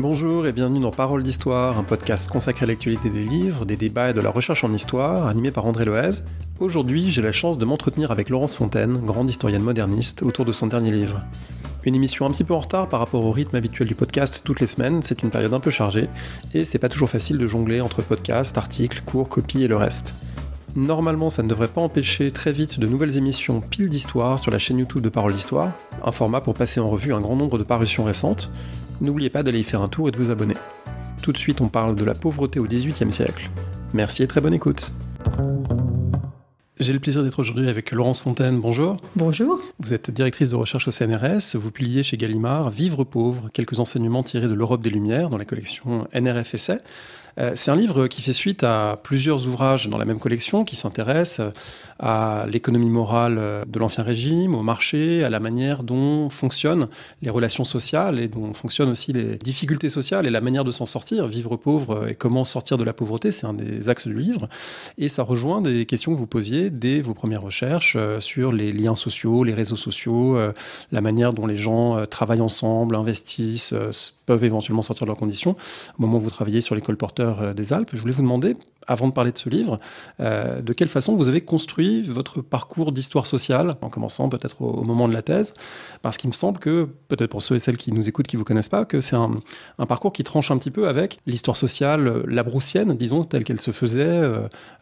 Bonjour et bienvenue dans Parole d'Histoire, un podcast consacré à l'actualité des livres, des débats et de la recherche en histoire, animé par André Loez. Aujourd'hui, j'ai la chance de m'entretenir avec Laurence Fontaine, grande historienne moderniste, autour de son dernier livre. Une émission un petit peu en retard par rapport au rythme habituel du podcast toutes les semaines, c'est une période un peu chargée, et c'est pas toujours facile de jongler entre podcasts, articles, cours, copies et le reste. Normalement, ça ne devrait pas empêcher très vite de nouvelles émissions pile d'histoire sur la chaîne YouTube de Parole d'Histoire, un format pour passer en revue un grand nombre de parutions récentes, n'oubliez pas d'aller y faire un tour et de vous abonner. Tout de suite, on parle de la pauvreté au XVIIIe siècle. Merci et très bonne écoute. J'ai le plaisir d'être aujourd'hui avec Laurence Fontaine. Bonjour. Bonjour. Vous êtes directrice de recherche au CNRS. Vous publiez chez Gallimard Vivre pauvre, quelques enseignements tirés de l'Europe des Lumières dans la collection NRFSA. Euh, c'est un livre qui fait suite à plusieurs ouvrages dans la même collection qui s'intéressent euh, à l'économie morale euh, de l'Ancien Régime, au marché, à la manière dont fonctionnent les relations sociales et dont fonctionnent aussi les difficultés sociales et la manière de s'en sortir, vivre pauvre et comment sortir de la pauvreté, c'est un des axes du livre. Et ça rejoint des questions que vous posiez dès vos premières recherches sur les liens sociaux, les réseaux sociaux, la manière dont les gens travaillent ensemble, investissent, peuvent éventuellement sortir de leurs conditions. Au moment où vous travaillez sur l'école porteur euh, des Alpes, je voulais vous demander, avant de parler de ce livre, euh, de quelle façon vous avez construit votre parcours d'histoire sociale, en commençant peut-être au, moment de la thèse, parce qu'il me semble que, peut-être pour ceux et celles qui nous écoutent, qui ne vous connaissent pas, que c'est un, parcours qui tranche un petit peu avec l'histoire sociale euh, labroussienne, disons, telle qu'elle se faisait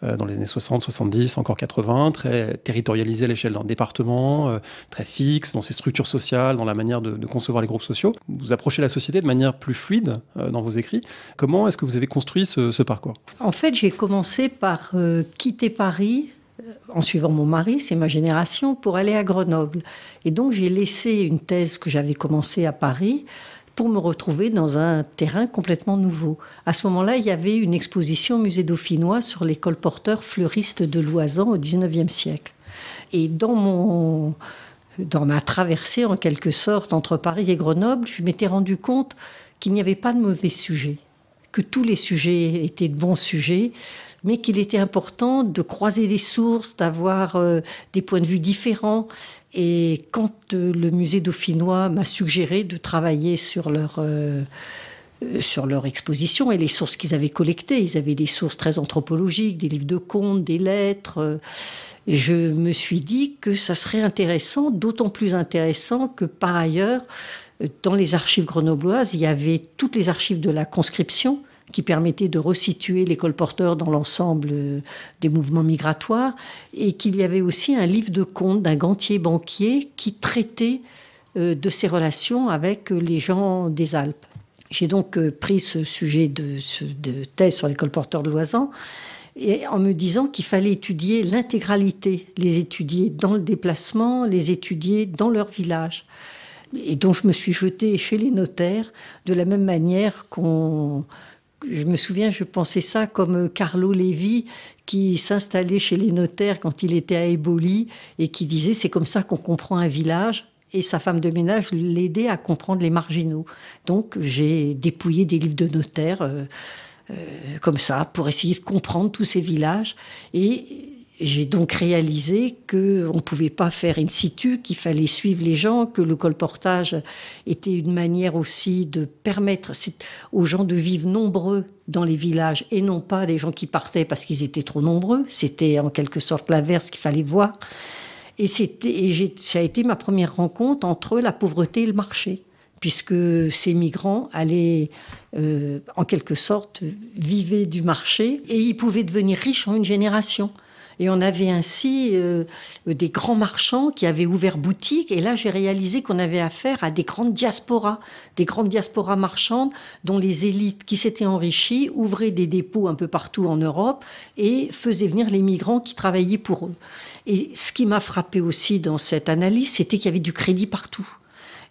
dans les années 60, 70, encore 80, très territorialisée à l'échelle d'un département, très fixe dans ses structures sociales, dans la manière de concevoir les groupes sociaux. Vous approchez la société de manière plus fluide euh, dans vos écrits. Comment est-ce que vous avez construit ce, parcours En fait, j'ai commencé par euh, quitter Paris euh, en suivant mon mari, c'est ma génération, pour aller à Grenoble. Et donc j'ai laissé une thèse que j'avais commencée à Paris pour me retrouver dans un terrain complètement nouveau. À ce moment-là, il y avait une exposition au musée dauphinois sur l'école porteur fleuriste de Loisan au XIXe siècle. Et dans mon dans ma traversée en quelque sorte entre Paris et Grenoble, je m'étais rendu compte qu'il n'y avait pas de mauvais sujet, que tous les sujets étaient de bons sujets, mais qu'il était important de croiser les sources, d'avoir euh, des points de vue différents. Et quand euh, le musée dauphinois m'a suggéré de travailler sur leur... Euh, euh, sur leur exposition et les sources qu'ils avaient collectées. Ils avaient des sources très anthropologiques, des livres de contes, des lettres. Euh, et je me suis dit que ça serait intéressant, d'autant plus intéressant que par ailleurs, euh, dans les archives grenobloises, il y avait toutes les archives de la conscription qui permettaient de resituer les colporteurs dans l'ensemble des mouvements migratoires, et qu'il y avait aussi un livre de contes d'un gantier banquier qui traitait de ses relations avec les gens des Alpes. J'ai donc euh, pris ce sujet de, thèse sur l'école colporteurs de Loisan et en me disant qu'il fallait étudier l'intégralité, les étudier dans le déplacement, les étudier dans leur village. Et donc je me suis jetée chez les notaires de la même manière qu'on... Je me souviens, je pensais ça comme Carlo Levi qui s'installait chez les notaires quand il était à Eboli et qui disait c'est comme ça qu'on comprend un village et sa femme de ménage l'aidait à comprendre les marginaux. Donc j'ai dépouillé des livres de notaire euh, euh, comme ça pour essayer de comprendre tous ces villages et j'ai donc réalisé que on pouvait pas faire in situ, qu'il fallait suivre les gens, que le colportage était une manière aussi de permettre aux gens de vivre nombreux dans les villages et non pas les gens qui partaient parce qu'ils étaient trop nombreux. C'était en quelque sorte l'inverse qu'il fallait voir. Et, ça a été ma première rencontre entre la pauvreté et le marché, puisque ces migrants allaient, euh, en quelque sorte, vivre du marché et ils pouvaient devenir riches en une génération. Et on avait ainsi euh, des grands marchands qui avaient ouvert boutique. Et là, j'ai réalisé qu'on avait affaire à des grandes diasporas, des grandes diasporas marchandes dont les élites qui s'étaient enrichies ouvraient des dépôts un peu partout en Europe et faisaient venir les migrants qui travaillaient pour eux. Et ce qui m'a frappé aussi dans cette analyse, c'était qu'il y avait du crédit partout.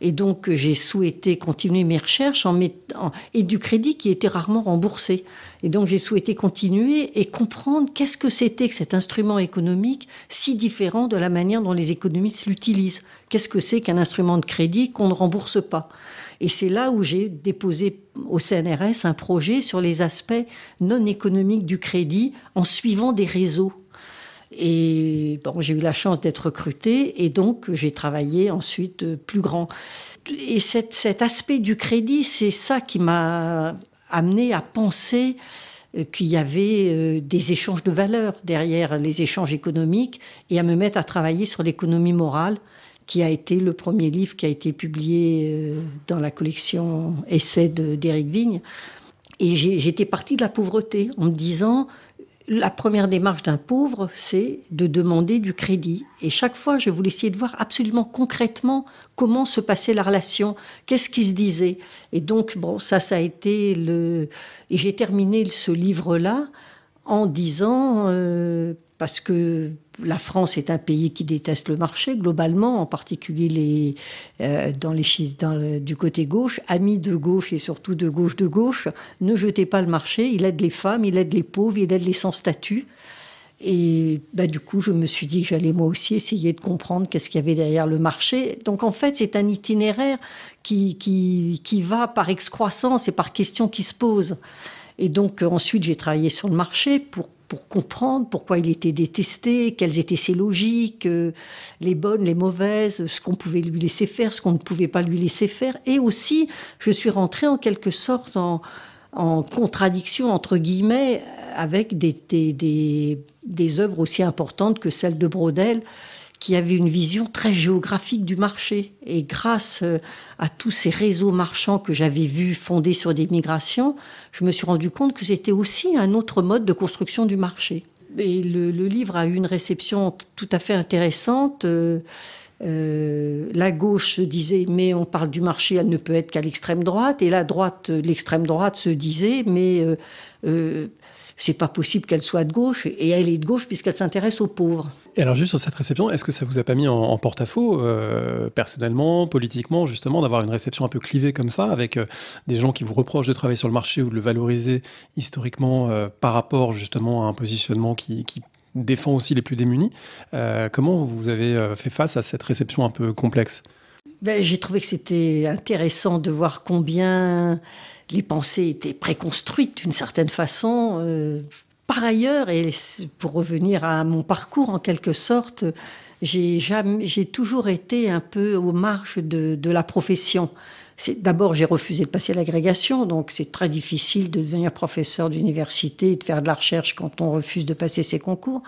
Et donc, j'ai souhaité continuer mes recherches en mettant, et du crédit qui était rarement remboursé. Et donc, j'ai souhaité continuer et comprendre qu'est-ce que c'était que cet instrument économique si différent de la manière dont les économistes l'utilisent. Qu'est-ce que c'est qu'un instrument de crédit qu'on ne rembourse pas Et c'est là où j'ai déposé au CNRS un projet sur les aspects non économiques du crédit en suivant des réseaux et bon, j'ai eu la chance d'être recrutée et donc j'ai travaillé ensuite euh, plus grand. Et cet, aspect du crédit, c'est ça qui m'a amené à penser euh, qu'il y avait euh, des échanges de valeurs derrière les échanges économiques et à me mettre à travailler sur l'économie morale qui a été le premier livre qui a été publié dans la collection Essai d'Éric Vigne. Et j'étais partie de la pauvreté en me disant, la première démarche d'un pauvre, c'est de demander du crédit. Et chaque fois, je voulais essayer de voir absolument concrètement comment se passait la relation, qu'est-ce qui se disait. Et donc, bon, ça, ça a été le. Et j'ai terminé ce livre-là en disant, euh, parce que la France est un pays qui déteste le marché globalement, en particulier euh, dans les, du côté gauche, amis de gauche et surtout de gauche de gauche, ne jetez pas le marché, il aide les femmes, il aide les pauvres, il aide les sans statut. Et bah, du coup, je me suis dit que j'allais moi aussi essayer de comprendre qu'est-ce qu'il y avait derrière le marché. Donc en fait, c'est un itinéraire qui, qui, qui va par excroissance et par questions qui se posent. Et donc ensuite, j'ai travaillé sur le marché pour pour comprendre pourquoi il était détesté, quelles étaient ses logiques, euh, les bonnes, les mauvaises, ce qu'on pouvait lui laisser faire, ce qu'on ne pouvait pas lui laisser faire. Et aussi, je suis rentrée en quelque sorte en, contradiction, entre guillemets, avec des, des, œuvres aussi importantes que celles de Brodel qui avait une vision très géographique du marché. Et grâce euh, à tous ces réseaux marchands que j'avais vus fondés sur des migrations, je me suis rendu compte que c'était aussi un autre mode de construction du marché. Et le, livre a eu une réception tout à fait intéressante. Euh, euh, la gauche se disait mais on parle du marché, elle ne peut être qu'à l'extrême droite, et la droite, l'extrême droite se disait mais euh, c'est pas possible qu'elle soit de gauche, et elle est de gauche puisqu'elle s'intéresse aux pauvres. Et alors juste sur cette réception, est-ce que ça vous a pas mis en, porte-à-faux, euh, personnellement, politiquement, justement, d'avoir une réception un peu clivée comme ça, avec euh, des gens qui vous reprochent de travailler sur le marché ou de le valoriser historiquement euh, par rapport justement à un positionnement qui, défend aussi les plus démunis. comment vous avez fait face à cette réception un peu complexe ben, J'ai trouvé que c'était intéressant de voir combien les pensées étaient préconstruites d'une certaine façon. Euh, par ailleurs, et pour revenir à mon parcours en quelque sorte, j'ai toujours été un peu aux marges de, de la profession. D'abord, j'ai refusé de passer l'agrégation, donc c'est très difficile de devenir professeur d'université et de faire de la recherche quand on refuse de passer ses concours.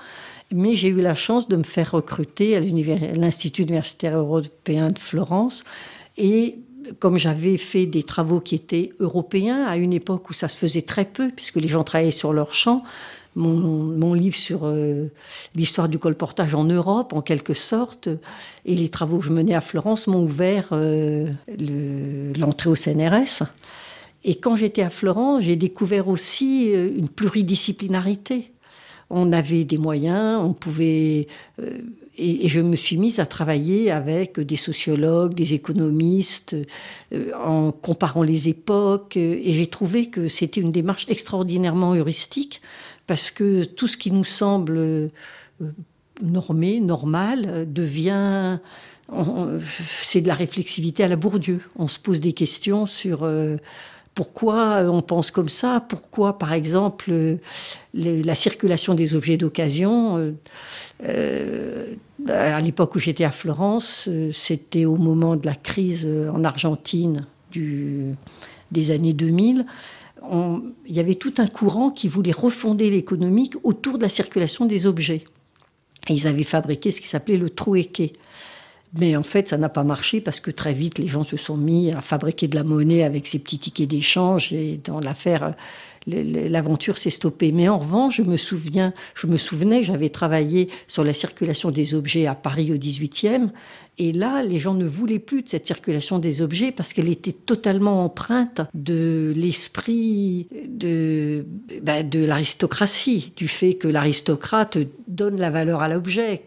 Mais j'ai eu la chance de me faire recruter à l'Institut universitaire européen de Florence. Et comme j'avais fait des travaux qui étaient européens, à une époque où ça se faisait très peu, puisque les gens travaillaient sur leur champ, mon, livre sur euh, l'histoire du colportage en Europe, en quelque sorte, et les travaux que je menais à Florence m'ont ouvert euh, l'entrée au CNRS. Et quand j'étais à Florence, j'ai découvert aussi euh, une pluridisciplinarité on avait des moyens, on pouvait... Euh, et, je me suis mise à travailler avec des sociologues, des économistes, euh, en comparant les époques. Et j'ai trouvé que c'était une démarche extraordinairement heuristique, parce que tout ce qui nous semble euh, normé, normal, devient c'est de la réflexivité à la Bourdieu. On se pose des questions sur pourquoi on pense comme ça, pourquoi par exemple euh, la circulation des objets d'occasion. Euh, euh, à l'époque où j'étais à Florence, c'était au moment de la crise en Argentine des années 2000. il y avait tout un courant qui voulait refonder l'économique autour de la circulation des objets. Et ils avaient fabriqué ce qui s'appelait le trouéqué mais en fait, ça n'a pas marché parce que très vite, les gens se sont mis à fabriquer de la monnaie avec ces petits tickets d'échange et dans l'affaire l'aventure s'est stoppée. Mais en revanche, je me souviens, je me souvenais, j'avais travaillé sur la circulation des objets à Paris au XVIIIe. et là, les gens ne voulaient plus de cette circulation des objets parce qu'elle était totalement empreinte de l'esprit de, ben, l'aristocratie, du fait que l'aristocrate donne la valeur à l'objet,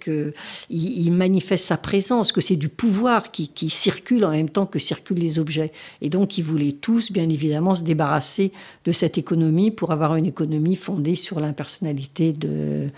qu'il manifeste sa présence, que c'est du pouvoir qui, qui, circule en même temps que circulent les objets. Et donc, ils voulaient tous, bien évidemment, se débarrasser de cette économie pour avoir une économie fondée sur l'impersonnalité de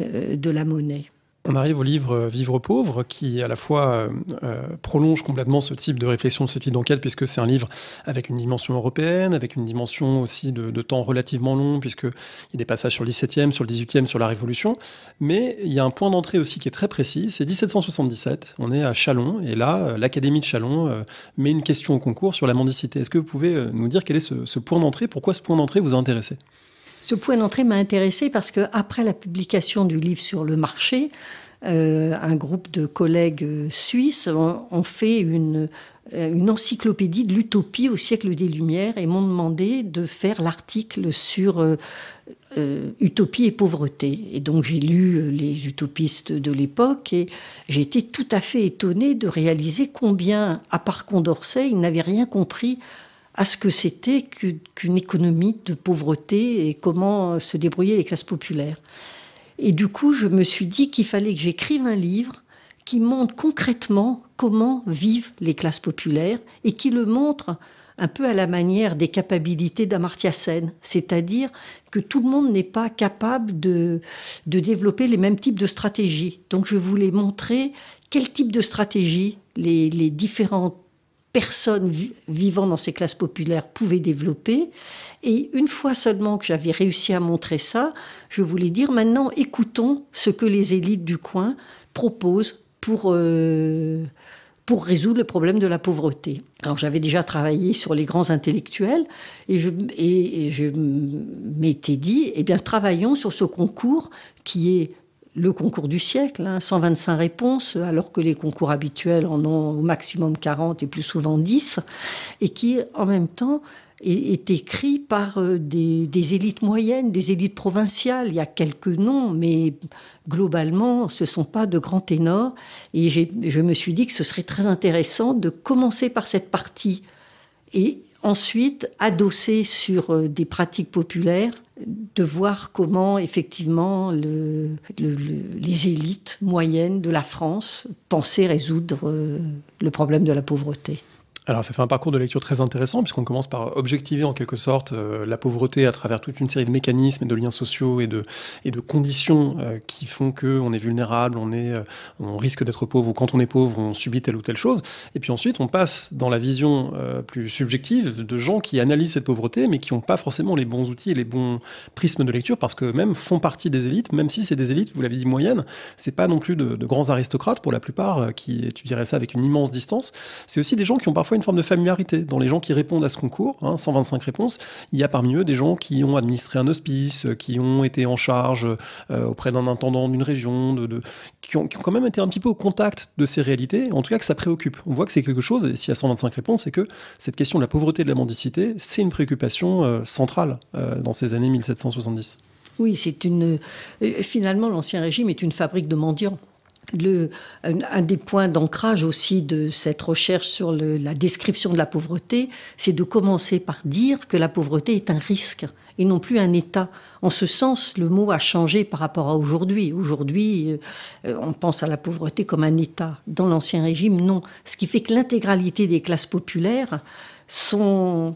euh, la monnaie on arrive au livre euh, Vivre pauvre, qui à la fois euh, euh, prolonge complètement ce type de réflexion, ce type d'enquête, puisque c'est un livre avec une dimension européenne, avec une dimension aussi de, temps relativement long, puisqu'il y a des passages sur le 17e, sur le 18e, sur la Révolution. Mais il y a un point d'entrée aussi qui est très précis, c'est 1777, on est à Chalon, et là, l'Académie de Chalon met une question au concours sur la mendicité. Est-ce que vous pouvez nous dire quel est ce, ce point d'entrée, pourquoi ce point d'entrée vous a intéressé ce point d'entrée m'a intéressé parce que après la publication du livre sur le marché, euh, un groupe de collègues euh, suisses ont, fait euh, une, encyclopédie de l'utopie au siècle des Lumières et m'ont demandé de faire l'article sur utopie et pauvreté. Et donc j'ai lu les utopistes de l'époque et j'ai été tout à fait étonnée de réaliser combien, à part Condorcet, ils n'avaient rien compris à ce que c'était qu'une économie de pauvreté et comment se débrouillaient les classes populaires. Et du coup, je me suis dit qu'il fallait que j'écrive un livre qui montre concrètement comment vivent les classes populaires et qui le montre un peu à la manière des capacités d'Amartya Sen, c'est-à-dire que tout le monde n'est pas capable de, de développer les mêmes types de stratégies. Donc je voulais montrer quel type de stratégie les, les différentes personne vivant dans ces classes populaires pouvait développer. Et une fois seulement que j'avais réussi à montrer ça, je voulais dire maintenant écoutons ce que les élites du coin proposent pour, euh, pour résoudre le problème de la pauvreté. Alors j'avais déjà travaillé sur les grands intellectuels et je, et je m'étais dit, eh bien travaillons sur ce concours qui est le concours du siècle, 125 hein, réponses, alors que les concours habituels en ont au maximum 40 et plus souvent 10, et qui en même temps est, écrit par euh, des, des, élites moyennes, des élites provinciales. Il y a quelques noms, mais globalement, ce ne sont pas de grands ténors. Et je me suis dit que ce serait très intéressant de commencer par cette partie et ensuite adosser sur euh, des pratiques populaires de voir comment effectivement le, les élites moyennes de la France pensaient résoudre euh, le problème de la pauvreté. Alors ça fait un parcours de lecture très intéressant puisqu'on commence par objectiver en quelque sorte euh, la pauvreté à travers toute une série de mécanismes et de liens sociaux et de, et de conditions euh, qui font que on est vulnérable, on, est, euh, on risque d'être pauvre ou quand on est pauvre on subit telle ou telle chose. Et puis ensuite on passe dans la vision plus subjective de gens qui analysent cette pauvreté mais qui n'ont pas forcément les bons outils et les bons prismes de lecture parce que même font partie des élites, même si c'est des élites, vous l'avez dit, moyennes, c'est pas non plus de, de, grands aristocrates pour la plupart qui étudieraient ça avec une immense distance, c'est aussi des gens qui ont parfois une forme de familiarité. Dans les gens qui répondent à ce concours, 125 hein, réponses, il y a parmi eux des gens qui ont administré un hospice, qui ont été en charge euh, auprès d'un intendant d'une région, de, qui, ont, quand même été un petit peu au contact de ces réalités, en tout cas que ça préoccupe. On voit que c'est quelque chose, et s'il y a 125 réponses, c'est que cette question de la pauvreté et de la mendicité, c'est une préoccupation euh, centrale euh, dans ces années 1770. Oui, c'est une. Finalement, l'Ancien Régime est une fabrique de mendiants un, des points d'ancrage aussi de cette recherche sur la description de la pauvreté, c'est de commencer par dire que la pauvreté est un risque et non plus un état. En ce sens, le mot a changé par rapport à aujourd'hui. Aujourd'hui, euh, on pense à la pauvreté comme un état. Dans l'ancien régime, non. Ce qui fait que l'intégralité des classes populaires se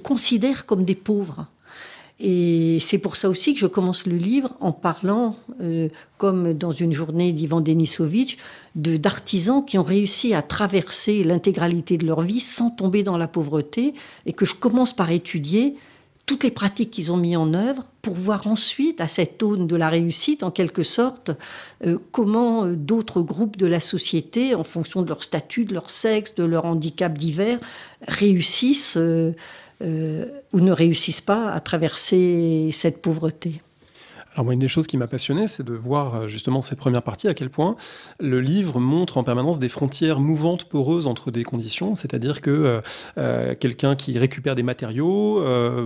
considèrent comme des pauvres. Et c'est pour ça aussi que je commence le livre en parlant, euh, comme dans une journée d'Ivan Denisovitch, de, d'artisans qui ont réussi à traverser l'intégralité de leur vie sans tomber dans la pauvreté, et que je commence par étudier toutes les pratiques qu'ils ont mises en œuvre pour voir ensuite, à cette aune de la réussite, en quelque sorte, euh, comment euh, d'autres groupes de la société, en fonction de leur statut, de leur sexe, de leur handicap divers, réussissent euh, ou ne réussissent pas à traverser cette pauvreté. Alors moi, une des choses qui m'a passionné, c'est de voir euh, justement cette première partie, à quel point le livre montre en permanence des frontières mouvantes, poreuses entre des conditions, c'est-à-dire que euh, euh, quelqu'un qui récupère des matériaux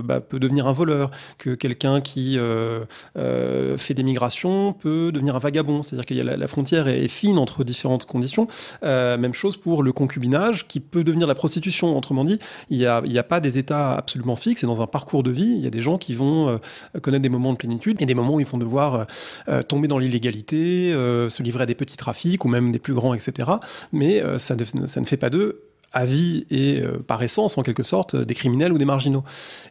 bah, peut devenir un voleur, que quelqu'un qui fait des migrations peut devenir un vagabond, c'est-à-dire que la, la, frontière est, fine entre différentes conditions. même chose pour le concubinage, qui peut devenir la prostitution, autrement dit, il n'y a, a, pas des états absolument fixes, et dans un parcours de vie, il y a des gens qui vont connaître des moments de plénitude et des moments ils vont devoir euh, euh, tomber dans l'illégalité, euh, se livrer à des petits trafics ou même des plus grands, etc. Mais ça, ne, fait pas d'eux à vie et par essence, en quelque sorte, des criminels ou des marginaux.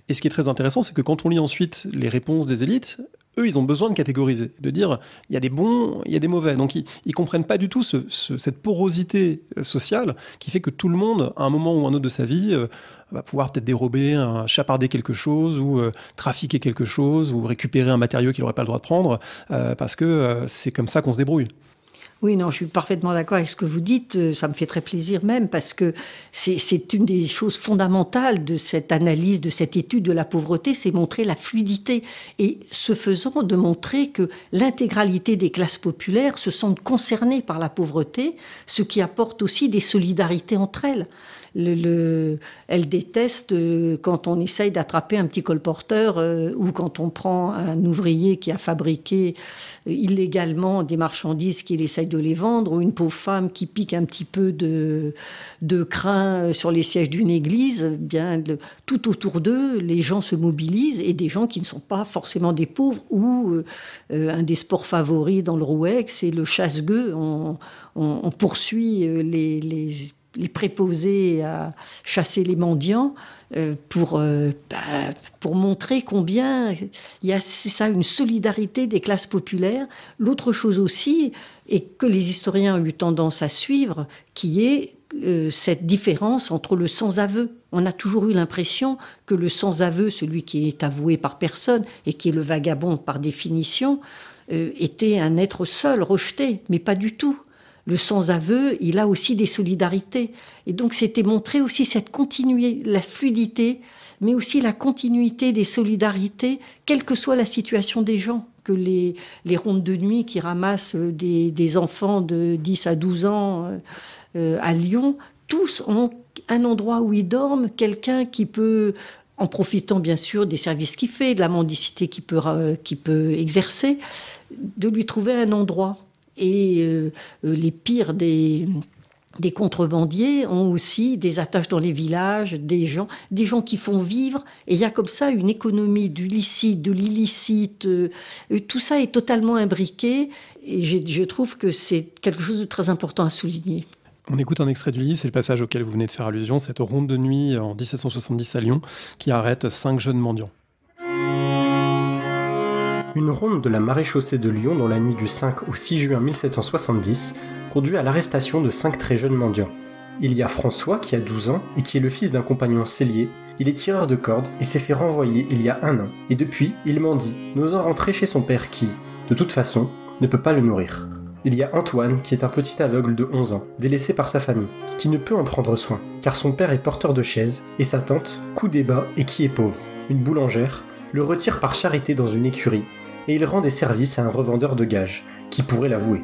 Et ce qui est très intéressant, c'est que quand on lit ensuite les réponses des élites, eux, ils ont besoin de catégoriser, de dire il y a des bons, il y a des mauvais. Donc, ils, ne comprennent pas du tout cette porosité sociale qui fait que tout le monde, à un moment ou un autre de sa vie, va pouvoir peut-être dérober, chaparder quelque chose ou euh, trafiquer quelque chose ou récupérer un matériau qu'il n'aurait pas le droit de prendre, euh, parce que euh, c'est comme ça qu'on se débrouille. Oui, non, je suis parfaitement d'accord avec ce que vous dites. Ça me fait très plaisir même parce que c'est une des choses fondamentales de cette analyse, de cette étude de la pauvreté, c'est montrer la fluidité et ce faisant de montrer que l'intégralité des classes populaires se sentent concernées par la pauvreté, ce qui apporte aussi des solidarités entre elles le, elle déteste euh, quand on essaye d'attraper un petit colporteur euh, ou quand on prend un ouvrier qui a fabriqué euh, illégalement des marchandises qu'il essaye de les vendre ou une pauvre femme qui pique un petit peu de, de crin sur les sièges d'une église. Eh bien, tout autour d'eux, les gens se mobilisent et des gens qui ne sont pas forcément des pauvres ou un des sports favoris dans le rouex, c'est le chasse-gueux. On, poursuit les les préposés à chasser les mendiants euh, pour, euh, bah, pour montrer combien il y a, ça, une solidarité des classes populaires. L'autre chose aussi, et que les historiens ont eu tendance à suivre, qui est euh, cette différence entre le sans-aveu. On a toujours eu l'impression que le sans-aveu, celui qui est avoué par personne et qui est le vagabond par définition, était un être seul, rejeté, mais pas du tout le sans-aveu, il a aussi des solidarités. Et donc c'était montrer aussi cette continuité, la fluidité, mais aussi la continuité des solidarités, quelle que soit la situation des gens. Que les, les rondes de nuit qui ramassent euh, des, enfants de 10 à 12 ans euh, euh, à Lyon, tous ont un endroit où ils dorment, quelqu'un qui peut en profitant bien sûr des services qu'il fait, de la mendicité qu'il peut, peut exercer, de lui trouver un endroit et euh, euh, les pires des des contrebandiers ont aussi des attaches dans les villages, des gens, des gens qui font vivre. Et il y a comme ça une économie du licite, de l'illicite. Euh, tout ça est totalement imbriqué. Et je trouve que c'est quelque chose de très important à souligner. On écoute un extrait du livre, c'est le passage auquel vous venez de faire allusion, cette ronde de nuit en 1770 à Lyon qui arrête cinq jeunes mendiants. Une ronde de la maréchaussée de Lyon dans la nuit du 5 au 6 juin 1770 conduit à l'arrestation de cinq très jeunes mendiants. Il y a François qui a 12 ans et qui est le fils d'un compagnon cellier. Il est tireur de cordes et s'est fait renvoyer il y a un an. Et depuis, il mendie, n'osant rentrer chez son père qui, de toute façon, ne peut pas le nourrir. Il y a Antoine qui est un petit aveugle de 11 ans, délaissé par sa famille, qui ne peut en prendre soin, car son père est porteur de chaises et sa tante, coup débat et qui est pauvre, une boulangère, le retire par charité dans une écurie et il rend des services à un revendeur de gages, qui pourrait l'avouer.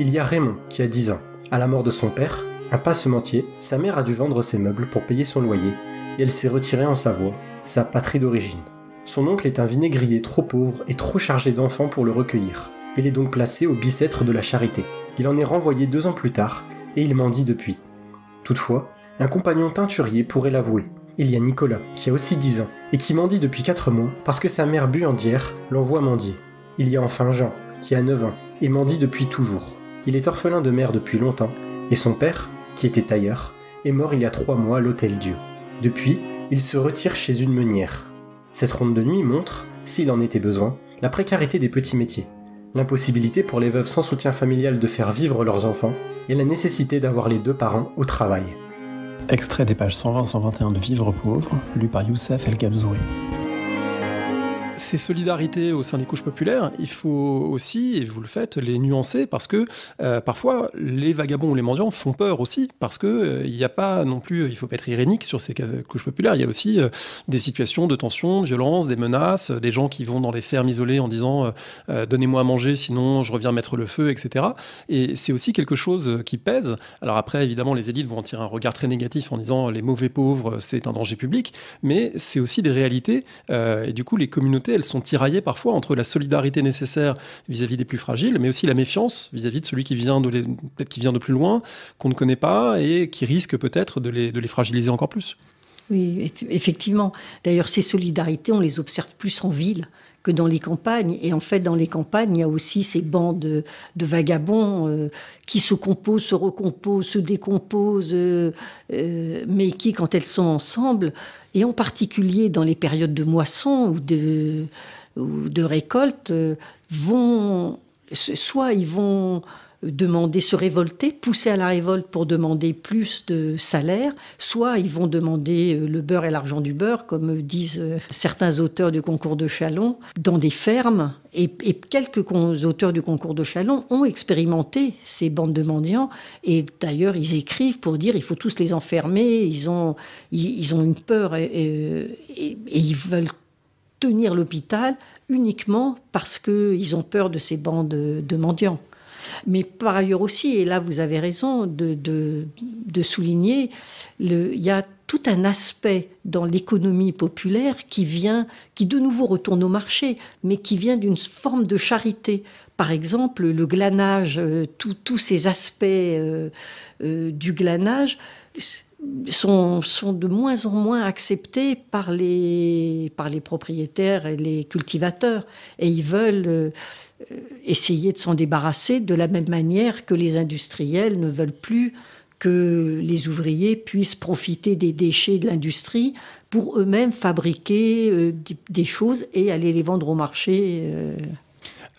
Il y a Raymond, qui a 10 ans. À la mort de son père, un passementier, sa mère a dû vendre ses meubles pour payer son loyer, et elle s'est retirée en Savoie, sa patrie d'origine. Son oncle est un vinaigrier trop pauvre et trop chargé d'enfants pour le recueillir. Il est donc placé au bicêtre de la charité. Il en est renvoyé deux ans plus tard, et il mendie depuis. Toutefois, un compagnon teinturier pourrait l'avouer il y a Nicolas, qui a aussi 10 ans, et qui mendie depuis 4 mois parce que sa mère buandière l'envoie mendier. Il y a enfin Jean, qui a 9 ans, et mendie depuis toujours. Il est orphelin de mère depuis longtemps, et son père, qui était tailleur, est mort il y a 3 mois à l'Hôtel Dieu. Depuis, il se retire chez une meunière. Cette ronde de nuit montre, s'il en était besoin, la précarité des petits métiers, l'impossibilité pour les veuves sans soutien familial de faire vivre leurs enfants, et la nécessité d'avoir les deux parents au travail. Extrait des pages 120-121 de Vivre pauvre, lu par Youssef El Gabzoué. Ces solidarités au sein des couches populaires, il faut aussi, et vous le faites, les nuancer parce que euh, parfois les vagabonds ou les mendiants font peur aussi parce que euh, il n'y a pas non plus, il faut pas être irénique sur ces couches populaires. Il y a aussi euh, des situations de tension, de violence, des menaces, des gens qui vont dans les fermes isolées en disant donnez-moi à manger sinon je reviens mettre le feu, etc. Et c'est aussi quelque chose qui pèse. Alors après évidemment les élites vont en tirer un regard très négatif en disant les mauvais pauvres c'est un danger public, mais c'est aussi des réalités et du coup les communautés elles sont tiraillées parfois entre la solidarité nécessaire vis-à-vis des plus fragiles, mais aussi la méfiance vis-à-vis de celui qui vient de, qui vient de plus loin, qu'on ne connaît pas et qui risque peut-être de les, fragiliser encore plus. Oui, effectivement. D'ailleurs, ces solidarités, on les observe plus en ville que dans les campagnes. Et en fait, dans les campagnes, il y a aussi ces bandes de, vagabonds euh, qui se composent, se recomposent, se décomposent, euh, euh, mais qui, quand elles sont ensemble, et en particulier dans les périodes de moisson ou de, ou de récolte, euh, vont, soit ils vont demander, se révolter, pousser à la révolte pour demander plus de salaire, soit ils vont demander euh, le beurre et l'argent du beurre, comme euh, disent euh, certains auteurs du concours de Chalon, dans des fermes. Et, quelques auteurs du concours de Chalon ont expérimenté ces bandes de mendiants. Et d'ailleurs, ils écrivent pour dire il faut tous les enfermer, ils ont, ils, ont une peur et, et ils veulent tenir l'hôpital uniquement parce qu'ils ont peur de ces bandes de mendiants. Mais par ailleurs aussi, et là vous avez raison de, de, souligner, il y a tout un aspect dans l'économie populaire qui vient, qui de nouveau retourne au marché, mais qui vient d'une forme de charité. Par exemple, le glanage, euh, tous ces aspects euh, euh, du glanage sont, sont, de moins en moins acceptés par les, par les propriétaires et les cultivateurs. Et ils veulent... Euh, essayer de s'en débarrasser de la même manière que les industriels ne veulent plus que les ouvriers puissent profiter des déchets de l'industrie pour eux-mêmes fabriquer euh, des choses et aller les vendre au marché. Euh.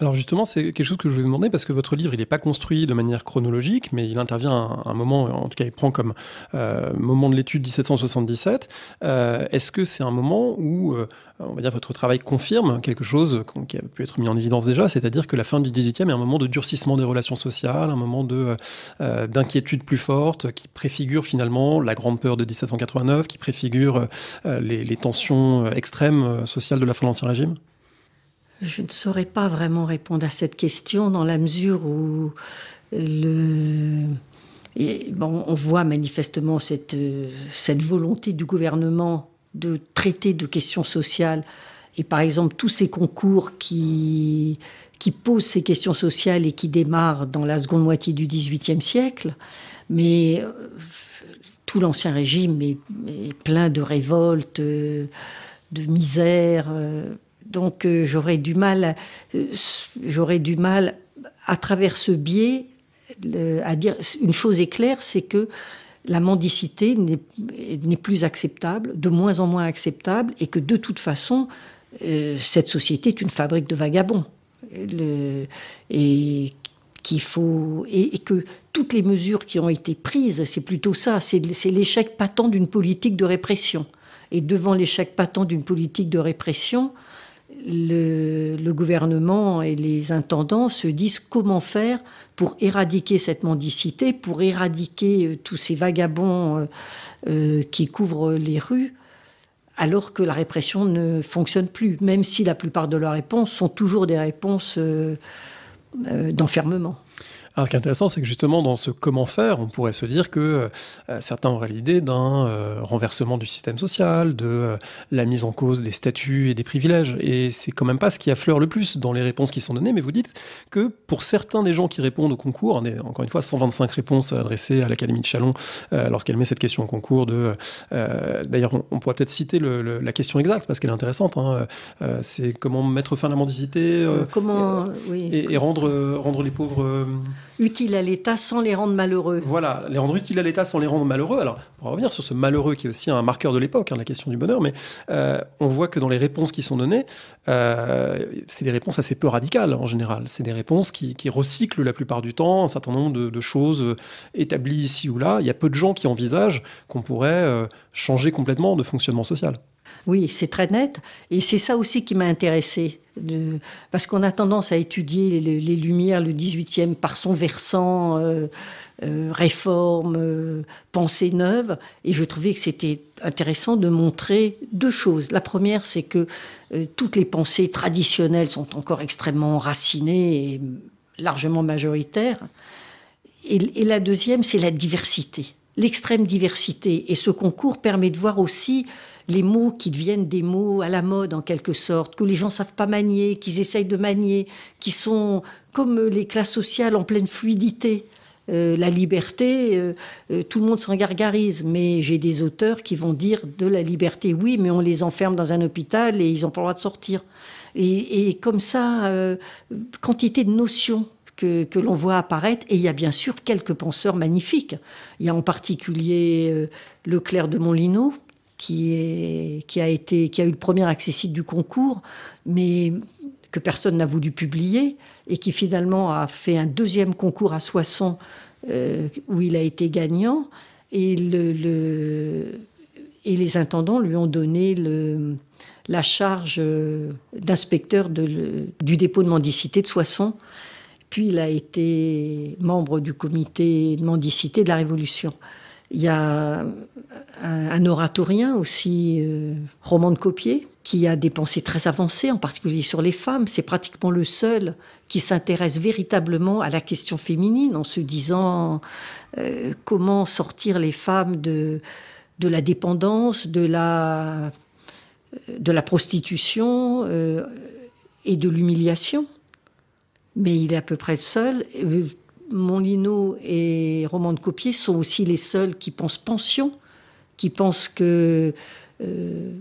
Alors justement, c'est quelque chose que je voulais vous demander parce que votre livre, il n'est pas construit de manière chronologique, mais il intervient à un moment, en tout cas, il prend comme euh, moment de l'étude 1777. Euh, est-ce que c'est un moment où, euh, on va dire, votre travail confirme quelque chose qui a pu être mis en évidence déjà, c'est-à-dire que la fin du 18e est un moment de durcissement des relations sociales, un moment d'inquiétude plus forte qui préfigure finalement la grande peur de 1789, qui préfigure les, les tensions extrêmes sociales de la fin de l'Ancien Régime je ne saurais pas vraiment répondre à cette question dans la mesure où le... on voit manifestement cette, volonté du gouvernement de traiter de questions sociales. Et par exemple, tous ces concours qui, qui posent ces questions sociales et qui démarrent dans la seconde moitié du XVIIIe siècle. Mais euh, tout l'Ancien Régime est, plein de révoltes, euh, de misères... Euh, donc euh, euh, j'aurais du mal, à travers ce biais à dire une chose est claire, c'est que la mendicité n'est plus acceptable, de moins en moins acceptable, et que de toute façon euh, cette société est une fabrique de vagabonds, et, que toutes les mesures qui ont été prises, c'est plutôt ça, c'est l'échec patent d'une politique de répression. Et devant l'échec patent d'une politique de répression, le, gouvernement et les intendants se disent comment faire pour éradiquer cette mendicité, pour éradiquer euh, tous ces vagabonds euh, euh, qui couvrent les rues, alors que la répression ne fonctionne plus, même si la plupart de leurs réponses sont toujours des réponses d'enfermement. Alors, ah, ce qui est intéressant, c'est que justement, dans ce comment faire, on pourrait se dire que euh, certains auraient l'idée d'un euh, renversement du système social, de euh, la mise en cause des statuts et des privilèges. Et c'est quand même pas ce qui affleure le plus dans les réponses qui sont données, mais vous dites que pour certains des gens qui répondent au concours, on est, encore une fois 125 réponses adressées à l'Académie de Chalon lorsqu'elle met cette question au concours de. D'ailleurs, on, pourrait peut-être citer la question exacte parce qu'elle est intéressante. Hein, c'est comment mettre fin à la mendicité comment, et, rendre, rendre les pauvres utiles à l'État sans les rendre malheureux. Voilà, les rendre utiles à l'État sans les rendre malheureux. Alors, pour revenir sur ce malheureux qui est aussi un marqueur de l'époque, hein, la question du bonheur, mais euh, on voit que dans les réponses qui sont données, euh, c'est des réponses assez peu radicales en général. C'est des réponses qui, recyclent la plupart du temps un certain nombre de, choses euh, établies ici ou là. Il y a peu de gens qui envisagent qu'on pourrait changer complètement de fonctionnement social. Oui, c'est très net. Et c'est ça aussi qui m'a intéressée. parce qu'on a tendance à étudier les, Lumières, le 18e, par son versant euh, euh, réforme, euh, pensée neuve, et je trouvais que c'était intéressant de montrer deux choses. La première, c'est que toutes les pensées traditionnelles sont encore extrêmement racinées et largement majoritaires. et la deuxième, c'est la diversité, l'extrême diversité. Et ce concours permet de voir aussi les mots qui deviennent des mots à la mode en quelque sorte, que les gens savent pas manier, qu'ils essayent de manier, qui sont comme euh, les classes sociales en pleine fluidité. Euh, la liberté, euh, tout le monde s'en gargarise. Mais j'ai des auteurs qui vont dire de la liberté, oui, mais on les enferme dans un hôpital et ils n'ont pas le droit de sortir. Et, comme ça, quantité de notions que, que l'on voit apparaître. Et il y a bien sûr quelques penseurs magnifiques. Il y a en particulier Leclerc de Montlino, qui, a été, qui a eu le premier accessible du concours, mais que personne n'a voulu publier, et qui finalement a fait un deuxième concours à Soissons euh, où il a été gagnant. Et, et les intendants lui ont donné la charge euh, d'inspecteur du dépôt de mendicité de Soissons. Puis il a été membre du comité de mendicité de la Révolution. Il y a un, oratorien aussi, euh, Roman de Copier, qui a des pensées très avancées, en particulier sur les femmes. C'est pratiquement le seul qui s'intéresse véritablement à la question féminine en se disant euh, comment sortir les femmes de, la dépendance, de la, de la prostitution euh, et de l'humiliation. Mais il est à peu près seul. Monlino et Roman de Copier sont aussi les seuls qui pensent pension, qui pensent que euh,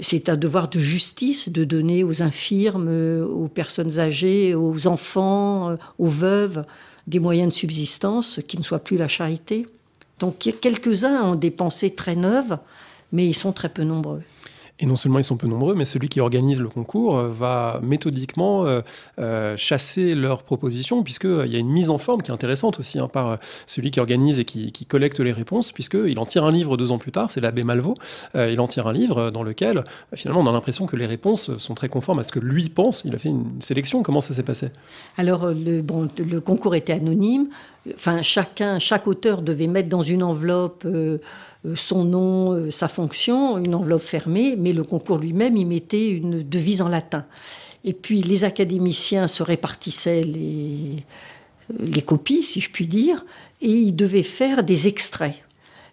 c'est un devoir de justice de donner aux infirmes, euh, aux personnes âgées, aux enfants, euh, aux veuves, des moyens de subsistance qui ne soient plus la charité. Donc quelques-uns ont des pensées très neuves, mais ils sont très peu nombreux. Et non seulement ils sont peu nombreux, mais celui qui organise le concours euh, va méthodiquement euh, euh, chasser leurs propositions, puisqu'il y a une mise en forme qui est intéressante aussi hein, par celui qui organise et qui, collecte les réponses, puisqu'il en tire un livre deux ans plus tard, c'est l'abbé Malvaux, il en tire un livre dans lequel finalement on a l'impression que les réponses sont très conformes à ce que lui pense. Il a fait une sélection, comment ça s'est passé Alors le concours était anonyme, Enfin, chacun, chaque auteur devait mettre dans une enveloppe euh, euh, son nom, euh, sa fonction, une enveloppe fermée, mais le concours lui-même il mettait une devise en latin. Et puis les académiciens se répartissaient les, les copies, si je puis dire, et ils devaient faire des extraits.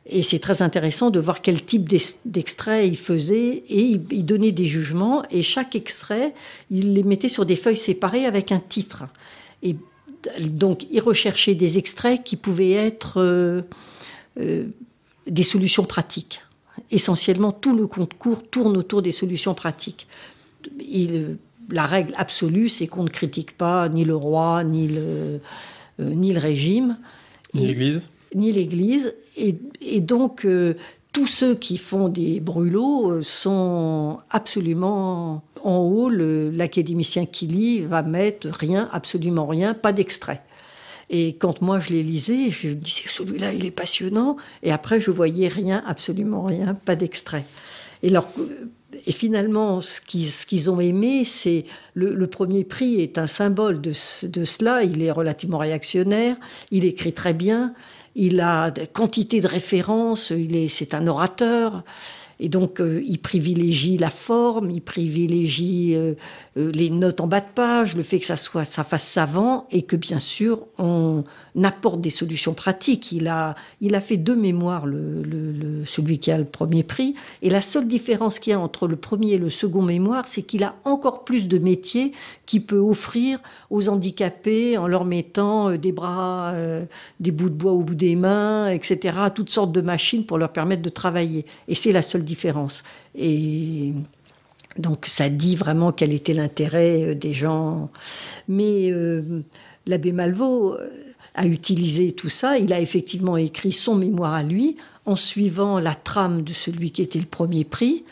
Et c'est très intéressant de voir quel type d'extrait il faisaient, et il donnaient des jugements et chaque extrait, il les mettait sur des feuilles séparées avec un titre. Et donc ils recherchaient des extraits qui pouvaient être euh, euh, des solutions pratiques. Essentiellement, tout le concours tourne autour des solutions pratiques. la règle absolue, c'est qu'on ne critique pas ni le roi, ni le, euh, ni le régime. Ni l'Église Ni l'Église. et, donc, tous ceux qui font des brûlots sont absolument en haut, l'académicien qui lit va mettre rien, absolument rien, pas d'extrait. Et quand moi je les lisais, je me disais celui-là il est passionnant. Et après je voyais rien, absolument rien, pas d'extrait. Et, euh, finalement, ce qu'ils ont aimé, c'est le, le, premier prix est un symbole de, de cela. Il est relativement réactionnaire, il écrit très bien, il a des quantités de références, c'est un orateur. Et donc, euh, il privilégie la forme, il privilégie euh, euh, les notes en bas de page, le fait que ça soit, ça fasse savant, et que bien sûr, on apporte des solutions pratiques. Il a, il a fait deux mémoires, le, celui qui a le premier prix. Et la seule différence qu'il y a entre le premier et le second mémoire, c'est qu'il a encore plus de métiers qu'il peut offrir aux handicapés en leur mettant des bras, des bouts de bois au bout des mains, etc., toutes sortes de machines pour leur permettre de travailler. Et c'est la seule différence. Et donc ça dit vraiment quel était l'intérêt euh, des gens. Mais euh, l'abbé Malvaux euh, a utilisé tout ça. Il a effectivement écrit son mémoire à lui en suivant la trame de celui qui était le premier prix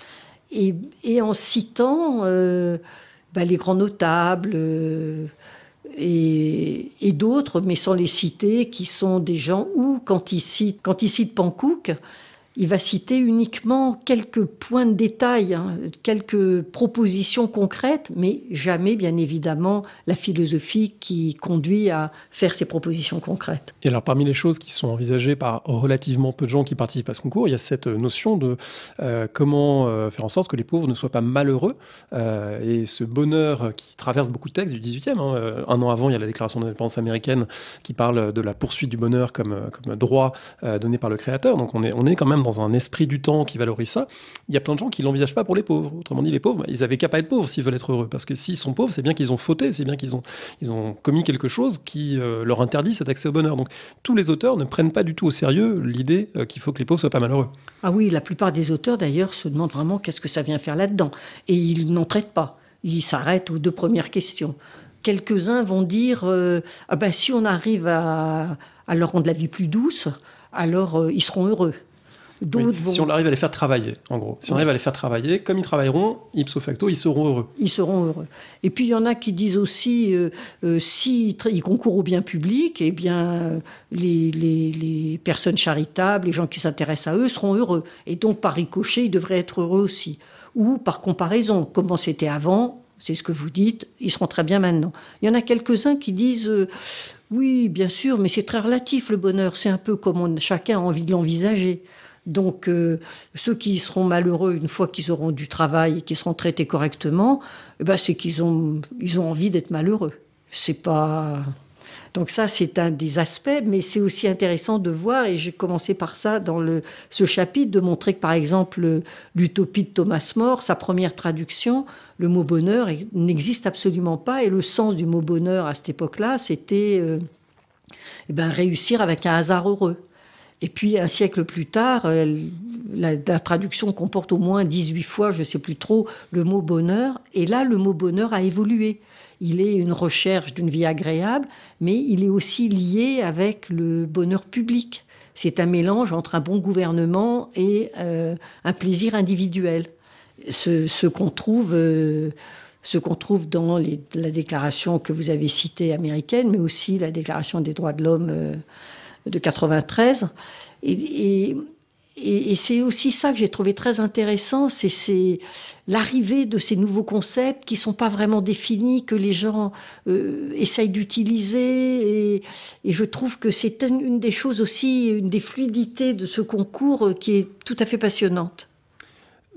et, en citant bah, les grands notables. et, d'autres, mais sans les citer, qui sont des gens où, quand il cite quand Pankouk, il va citer uniquement quelques points de détail, hein, quelques propositions concrètes, mais jamais, bien évidemment, la philosophie qui conduit à faire ces propositions concrètes. Et alors, parmi les choses qui sont envisagées par relativement peu de gens qui participent à ce concours, il y a cette notion de euh, comment euh, faire en sorte que les pauvres ne soient pas malheureux. Euh, et ce bonheur qui traverse beaucoup de textes du 18e, hein, un an avant, il y a la Déclaration d'indépendance américaine qui parle de la poursuite du bonheur comme, comme droit donné par le créateur. Donc, on est, on est quand même dans un esprit du temps qui valorise ça, il y a plein de gens qui l'envisagent pas pour les pauvres. Autrement dit, les pauvres, ils n'avaient qu'à pas être pauvres s'ils veulent être heureux. Parce que s'ils sont pauvres, c'est bien qu'ils ont fauté, c'est bien qu'ils ont, ils ont commis quelque chose qui euh, leur interdit cet accès au bonheur. Donc tous les auteurs ne prennent pas du tout au sérieux l'idée euh, qu'il faut que les pauvres soient pas malheureux. Ah oui, la plupart des auteurs d'ailleurs se demandent vraiment qu'est-ce que ça vient faire là-dedans. Et ils n'en traitent pas. Ils s'arrêtent aux deux premières questions quelques-uns vont dire euh, ah ben, si on arrive à, leur rendre la vie plus douce, alors ils seront heureux. Si on arrive à les faire travailler, en gros. Si on arrive à les faire travailler, comme ils travailleront, ipso facto, ils seront heureux. Ils seront heureux. Et puis il y en a qui disent aussi, s'ils euh, euh, si concourent au bien public, eh bien les, personnes charitables, les gens qui s'intéressent à eux seront heureux. Et donc par ricochet, ils devraient être heureux aussi. Ou par comparaison, comment c'était avant, c'est ce que vous dites, ils seront très bien maintenant. Il y en a quelques-uns qui disent euh, oui, bien sûr, mais c'est très relatif le bonheur, c'est un peu comme chacun a envie de l'envisager. Donc euh, ceux qui seront malheureux une fois qu'ils auront du travail et qu'ils seront traités correctement, eh ben, c'est qu'ils ont, ils ont envie d'être malheureux. C'est pas... Donc ça, c'est un des aspects, mais c'est aussi intéressant de voir, et j'ai commencé par ça dans le, ce chapitre, de montrer que par exemple l'utopie de Thomas More, sa première traduction, le mot bonheur n'existe absolument pas, et le sens du mot bonheur à cette époque-là, c'était euh, eh ben, réussir avec un hasard heureux. Et puis, un siècle plus tard, euh, la, traduction comporte au moins 18 fois, je ne sais plus trop, le mot bonheur. Et là, le mot bonheur a évolué. Il est une recherche d'une vie agréable, mais il est aussi lié avec le bonheur public. C'est un mélange entre un bon gouvernement et euh, un plaisir individuel. Ce, qu'on trouve... Euh, ce qu'on trouve dans les, la déclaration que vous avez citée américaine, mais aussi la déclaration des droits de l'homme de 93. Et, c'est aussi ça que j'ai trouvé très intéressant, c'est l'arrivée de ces nouveaux concepts qui sont pas vraiment définis, que les gens euh, essayent d'utiliser. Et, je trouve que c'est une des choses aussi, une des fluidités de ce concours qui est tout à fait passionnante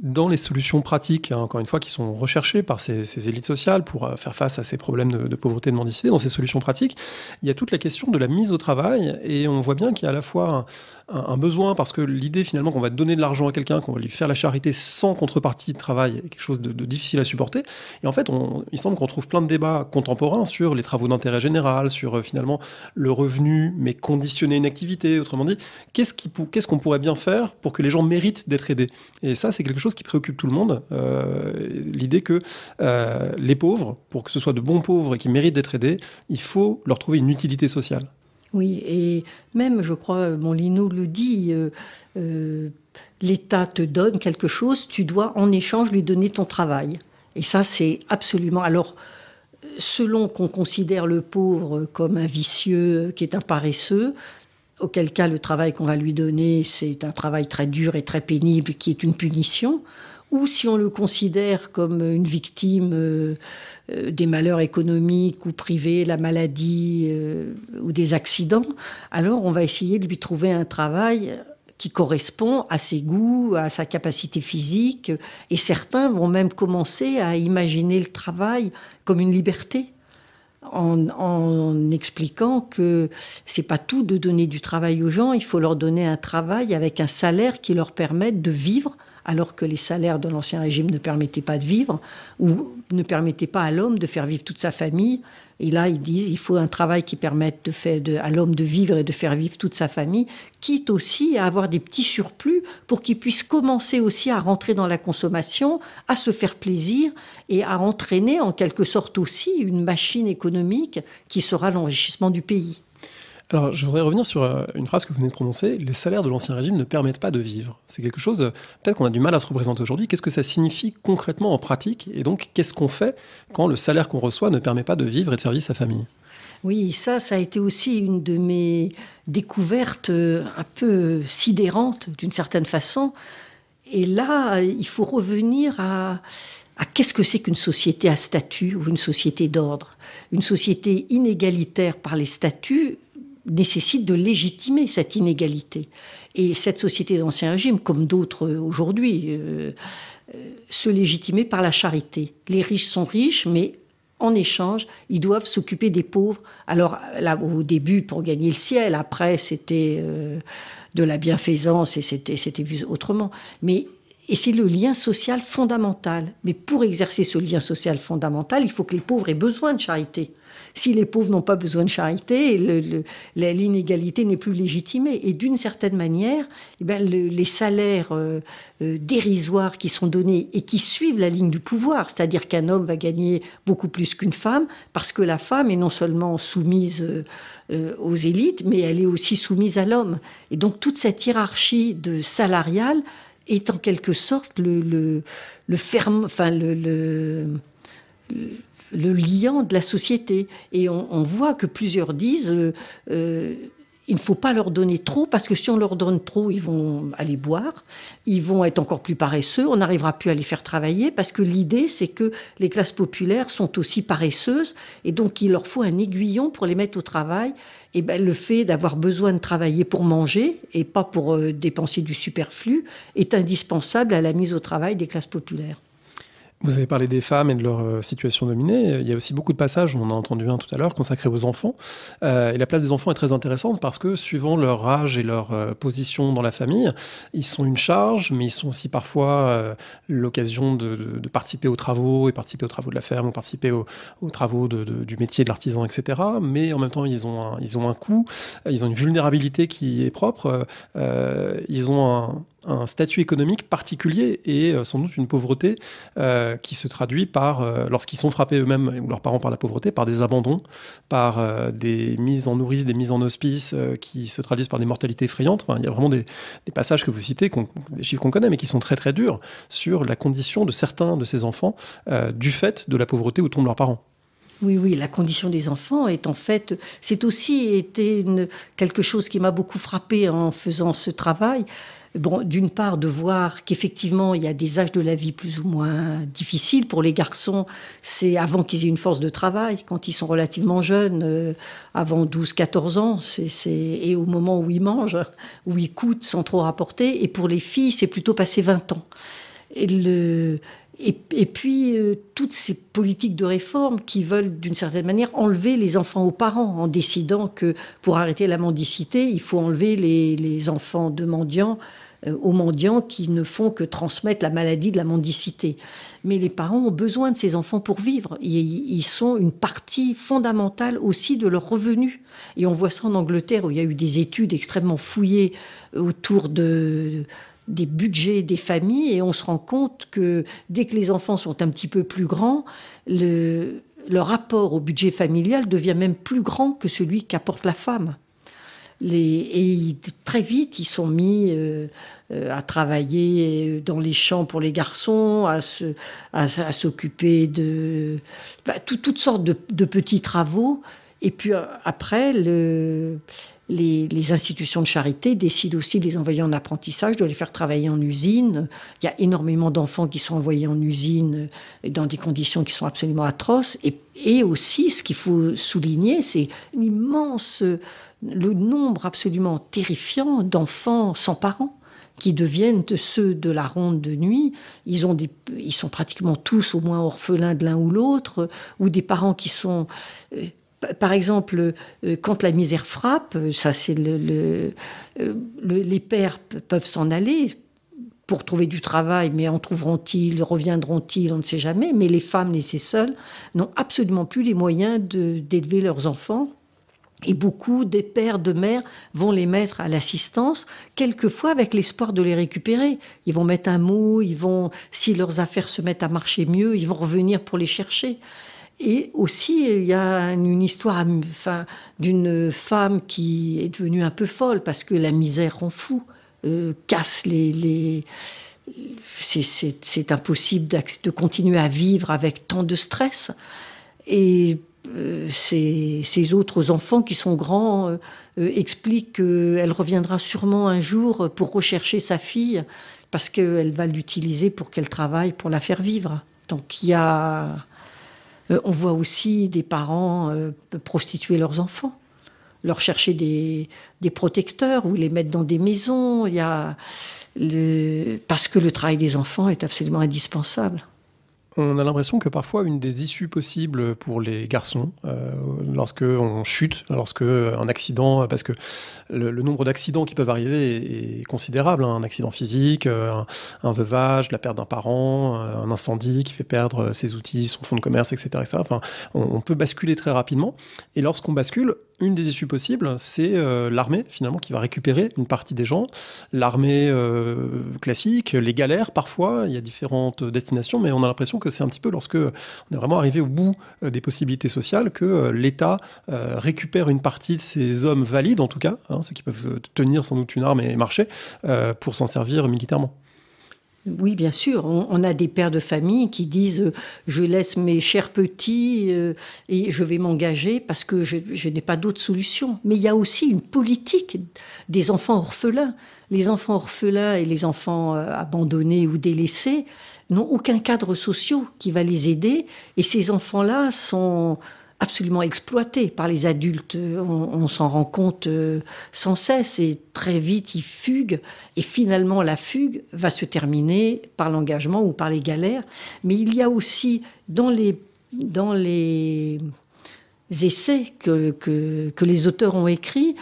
dans les solutions pratiques, hein, encore une fois, qui sont recherchées par ces, élites sociales pour euh, faire face à ces problèmes de, pauvreté et de mendicité, dans ces solutions pratiques, il y a toute la question de la mise au travail. Et on voit bien qu'il y a à la fois un, besoin, parce que l'idée finalement qu'on va donner de l'argent à quelqu'un, qu'on va lui faire la charité sans contrepartie de travail, est quelque chose de, difficile à supporter. Et en fait, il semble qu'on trouve plein de débats contemporains sur les travaux d'intérêt général, sur euh, finalement le revenu, mais conditionner une activité. Autrement dit, qu'est-ce qu'on pourrait bien faire pour que les gens méritent d'être aidés Et ça, c'est quelque chose qui préoccupe tout le monde. Euh, l'idée que euh, les pauvres, pour que ce soit de bons pauvres et qui méritent d'être aidés, il faut leur trouver une utilité sociale. Oui, et même, je crois, mon Lino le dit, euh, l'État te donne quelque chose, tu dois en échange lui donner ton travail. Et ça, c'est absolument. Alors, selon qu'on considère le pauvre comme un vicieux, qui est un paresseux, auquel cas le travail qu'on va lui donner, c'est un travail très dur et très pénible qui est une punition, ou si on le considère comme une victime euh, euh, des malheurs économiques ou privés, la maladie euh, ou des accidents, alors on va essayer de lui trouver un travail qui correspond à ses goûts, à sa capacité physique, et certains vont même commencer à imaginer le travail comme une liberté en, expliquant que c'est pas tout de donner du travail aux gens, il faut leur donner un travail avec un salaire qui leur permette de vivre alors que les salaires de l'ancien régime ne permettaient pas de vivre, ou ne permettaient pas à l'homme de faire vivre toute sa famille. Et là, ils disent il faut un travail qui permette de de, à l'homme de vivre et de faire vivre toute sa famille, quitte aussi à avoir des petits surplus pour qu'il puisse commencer aussi à rentrer dans la consommation, à se faire plaisir et à entraîner en quelque sorte aussi une machine économique qui sera l'enrichissement du pays. Alors, je voudrais revenir sur euh, une phrase que vous venez de prononcer. Les salaires de l'ancien régime ne permettent pas de vivre. C'est quelque chose, euh, peut-être qu'on a du mal à se représenter aujourd'hui. Qu'est-ce que ça signifie concrètement en pratique Et donc, qu'est-ce qu'on fait quand le salaire qu'on reçoit ne permet pas de vivre et de faire vivre sa famille oui, ça, ça a été aussi une de mes découvertes euh, un peu sidérantes d'une certaine façon. Et là, il faut revenir à, à qu'est-ce que c'est qu'une société à statut ou une société d'ordre. Une société inégalitaire par les statuts nécessite de légitimer cette inégalité. Et cette société d'Ancien Régime, comme d'autres euh, aujourd'hui, euh, euh, se légitimait par la charité. Les riches sont riches, mais en échange, ils doivent s'occuper des pauvres. Alors au début, pour gagner le ciel, après, c'était de la bienfaisance et c'était vu autrement. Mais et c'est le lien social fondamental. Mais pour exercer ce lien social fondamental, il faut que les pauvres aient besoin de charité. Si les pauvres n'ont pas besoin de charité, l'inégalité n'est plus légitimée. Et d'une certaine manière, eh ben, les salaires euh, euh, dérisoires qui sont donnés et qui suivent la ligne du pouvoir, c'est-à-dire qu'un homme va gagner beaucoup plus qu'une femme, parce que la femme est non seulement soumise euh, aux élites, mais elle est aussi soumise à l'homme. Et donc toute cette hiérarchie de salariale est en quelque sorte le, le, ferme, enfin le le liant de la société. Et on, voit que plusieurs disent euh, euh, il ne faut pas leur donner trop, parce que si on leur donne trop, ils vont aller boire, ils vont être encore plus paresseux, on n'arrivera plus à les faire travailler, parce que l'idée, c'est que les classes populaires sont aussi paresseuses, et donc il leur faut un aiguillon pour les mettre au travail. Et ben, le fait d'avoir besoin de travailler pour manger, et pas pour euh, dépenser du superflu, est indispensable à la mise au travail des classes populaires. Vous avez parlé des femmes et de leur euh, situation dominée. Il y a aussi beaucoup de passages, on en a entendu un tout à l'heure, consacrés aux enfants. Euh, et la place des enfants est très intéressante parce que, suivant leur âge et leur euh, position dans la famille, ils sont une charge, mais ils sont aussi parfois l'occasion de, participer aux travaux, et participer aux travaux de la ferme, ou participer aux, travaux du métier de l'artisan, etc. Mais en même temps, ils ont ils ont un coût, ils ont une vulnérabilité qui est propre, ils ont un un statut économique particulier et euh, sans doute une pauvreté euh, qui se traduit par, euh, lorsqu'ils sont frappés eux-mêmes ou leurs parents par la pauvreté, par des abandons, par des mises en nourrice, des mises en hospice qui se traduisent par des mortalités effrayantes. il y a vraiment des, passages que vous citez, des chiffres qu'on connaît, mais qui sont très très durs sur la condition de certains de ces enfants du fait de la pauvreté où tombent leurs parents. Oui, oui, la condition des enfants est en fait, c'est aussi été une, quelque chose qui m'a beaucoup frappé en faisant ce travail d'une part, de voir qu'effectivement, il y a des âges de la vie plus ou moins difficiles. Pour les garçons, c'est avant qu'ils aient une force de travail, quand ils sont relativement jeunes, euh, avant 12-14 ans, c'est, et au moment où ils mangent, où ils coûtent sans trop rapporter. Et pour les filles, c'est plutôt passé 20 ans. Et puis, euh, toutes ces politiques de réforme qui veulent, d'une certaine manière, enlever les enfants aux parents, en décidant que pour arrêter la mendicité, il faut enlever les, les enfants de mendiants euh, aux mendiants qui ne font que transmettre la maladie de la mendicité. Mais les parents ont besoin de ces enfants pour vivre. Ils sont une partie fondamentale aussi de leurs revenus. Et on voit ça en Angleterre où il y a eu des études extrêmement fouillées autour des budgets des familles et on se rend compte que dès que les enfants sont un petit peu plus grands, leur le rapport au budget familial devient même plus grand que celui qu'apporte la femme et très vite, ils sont mis euh, euh, à travailler euh, dans les champs pour les garçons, à, se, à, s'occuper de bah, toutes sortes de, petits travaux. Et puis après, le, les, institutions de charité décident aussi de les envoyer en apprentissage, de les faire travailler en usine. Il y a énormément d'enfants qui sont envoyés en usine dans des conditions qui sont absolument atroces. Et, et aussi, ce qu'il faut souligner, c'est l'immense le nombre absolument terrifiant d'enfants sans parents qui deviennent ceux de la ronde de nuit. Ils, sont pratiquement tous au moins orphelins de l'un ou l'autre, euh, ou des parents qui sont... Euh, par exemple, euh, quand la misère frappe, ça c'est les pères peuvent s'en aller pour trouver du travail, mais en trouveront-ils, reviendront-ils, on ne sait jamais. Mais les femmes laissées seules n'ont absolument plus les moyens d'élever leurs enfants et beaucoup des pères, de mères vont les mettre à l'assistance, quelquefois avec l'espoir de les récupérer. Ils vont mettre un mot, ils vont, si leurs affaires se mettent à marcher mieux, ils vont revenir pour les chercher. Et aussi, il y a une histoire enfin, d'une femme qui est devenue un peu folle parce que la misère rend fou, euh, casse les, les c'est impossible de continuer à vivre avec tant de stress. Et ses, euh, autres enfants qui sont grands euh, euh, expliquent qu'elle reviendra sûrement un jour pour rechercher sa fille parce qu'elle va l'utiliser pour qu'elle travaille, pour la faire vivre. Donc on voit aussi des parents prostituer leurs enfants, leur chercher des, protecteurs ou les mettre dans des maisons. parce que le travail des enfants est absolument indispensable on a l'impression que parfois une des issues possibles pour les garçons, euh, lorsque on chute, lorsque un accident, parce que le, nombre d'accidents qui peuvent arriver est, considérable, hein. un accident physique, euh, un, veuvage, la perte d'un parent, euh, un incendie qui fait perdre ses outils, son fonds de commerce, etc. etc. Enfin, on peut basculer très rapidement, et lorsqu'on bascule, une des issues possibles, c'est euh, l'armée finalement qui va récupérer une partie des gens. L'armée euh, classique, les galères parfois, il y a différentes destinations, mais on a l'impression que c'est un petit peu lorsque on est vraiment arrivé au bout euh, des possibilités sociales que l'État récupère une partie de ces hommes valides en tout cas, hein, ceux qui peuvent tenir sans doute une arme et marcher, pour s'en servir militairement. Oui, bien sûr. On, a des pères de famille qui disent euh, je laisse mes chers petits euh, et je vais m'engager parce que je, n'ai pas d'autre solution. Mais il y a aussi une politique des enfants orphelins. Les enfants orphelins et les enfants euh, abandonnés ou délaissés n'ont aucun cadre social qui va les aider. Et ces enfants-là sont absolument exploité par les adultes. On, s'en rend compte euh, sans cesse et très vite ils fuguent. Et finalement, la fugue va se terminer par l'engagement ou par les galères. Mais il y a aussi dans les, dans les essais que, que les auteurs ont écrits,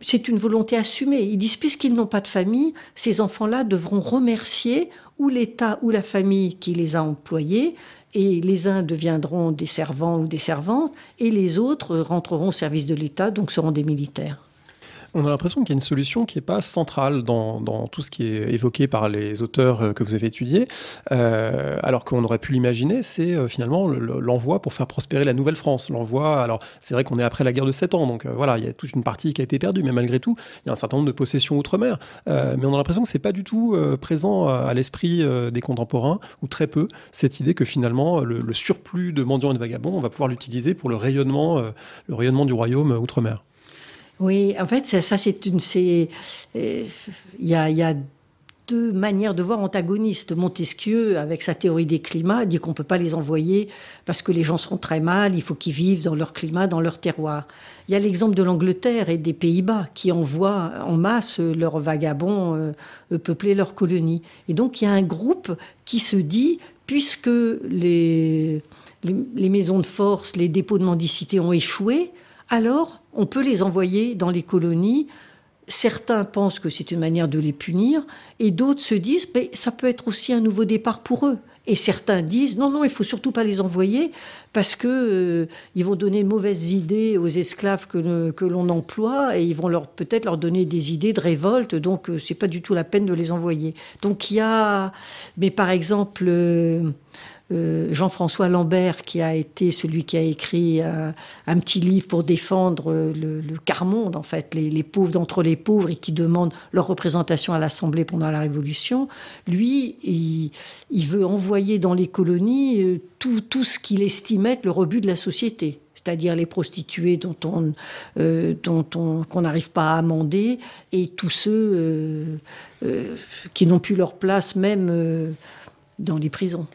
c'est une volonté assumée. Ils disent, puisqu'ils n'ont pas de famille, ces enfants-là devront remercier ou l'État ou la famille qui les a employés, et les uns deviendront des servants ou des servantes, et les autres rentreront au service de l'État, donc seront des militaires on a l'impression qu'il y a une solution qui n'est pas centrale dans, tout ce qui est évoqué par les auteurs euh, que vous avez étudiés, euh, alors qu'on aurait pu l'imaginer, c'est euh, finalement l'envoi pour faire prospérer la Nouvelle-France. L'envoi, alors c'est vrai qu'on est après la guerre de 7 ans, donc voilà, il y a toute une partie qui a été perdue, mais malgré tout, il y a un certain nombre de possessions outre-mer. mais on a l'impression que c'est pas du tout présent à, l'esprit des contemporains, ou très peu, cette idée que finalement le, surplus de mendiants et de vagabonds, on va pouvoir l'utiliser pour le rayonnement, le rayonnement du royaume outre-mer. Oui, en fait, ça, c'est une. Euh, il y, a, deux manières de voir antagonistes. Montesquieu, avec sa théorie des climats, dit qu'on ne peut pas les envoyer parce que les gens seront très mal, il faut qu'ils vivent dans leur climat, dans leur terroir. Il y a l'exemple de l'Angleterre et des Pays-Bas qui envoient en masse leurs vagabonds euh, euh, peupler leurs colonies. Et donc il y a un groupe qui se dit, puisque les, les maisons de force, les dépôts de mendicité ont échoué, alors on peut les envoyer dans les colonies. Certains pensent que c'est une manière de les punir, et d'autres se disent, mais ça peut être aussi un nouveau départ pour eux. Et certains disent non, non, il faut surtout pas les envoyer parce que euh, ils vont donner de mauvaises idées aux esclaves que, l'on emploie et ils vont leur peut-être leur donner des idées de révolte. Donc euh, c'est pas du tout la peine de les envoyer. Donc il y a, mais par exemple. Euh, euh, Jean-François Lambert, qui a été celui qui a écrit euh, un, petit livre pour défendre euh, le, carmonde, en fait, les, pauvres d'entre les pauvres, et qui demande leur représentation à l'Assemblée pendant la Révolution, lui, il, veut envoyer dans les colonies tout, ce qu'il estimait être le rebut de la société c'est-à-dire les prostituées dont on qu'on n'arrive pas à amender et tous ceux qui n'ont plus leur place même dans les prisons.